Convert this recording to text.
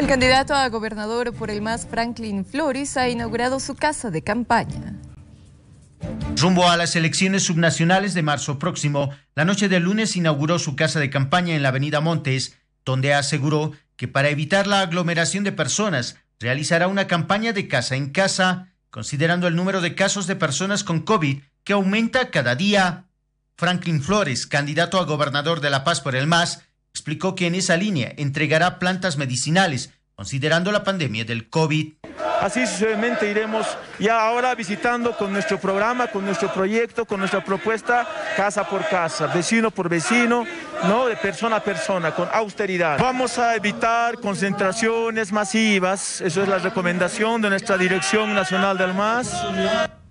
El candidato a gobernador por el MAS, Franklin Flores, ha inaugurado su casa de campaña. Rumbo a las elecciones subnacionales de marzo próximo, la noche del lunes inauguró su casa de campaña en la avenida Montes, donde aseguró que para evitar la aglomeración de personas, realizará una campaña de casa en casa, considerando el número de casos de personas con COVID que aumenta cada día. Franklin Flores, candidato a gobernador de La Paz por el MAS, explicó que en esa línea entregará plantas medicinales, considerando la pandemia del COVID. Así sucesivamente iremos ya ahora visitando con nuestro programa, con nuestro proyecto, con nuestra propuesta, casa por casa, vecino por vecino, no de persona a persona, con austeridad. Vamos a evitar concentraciones masivas, eso es la recomendación de nuestra Dirección Nacional del MAS.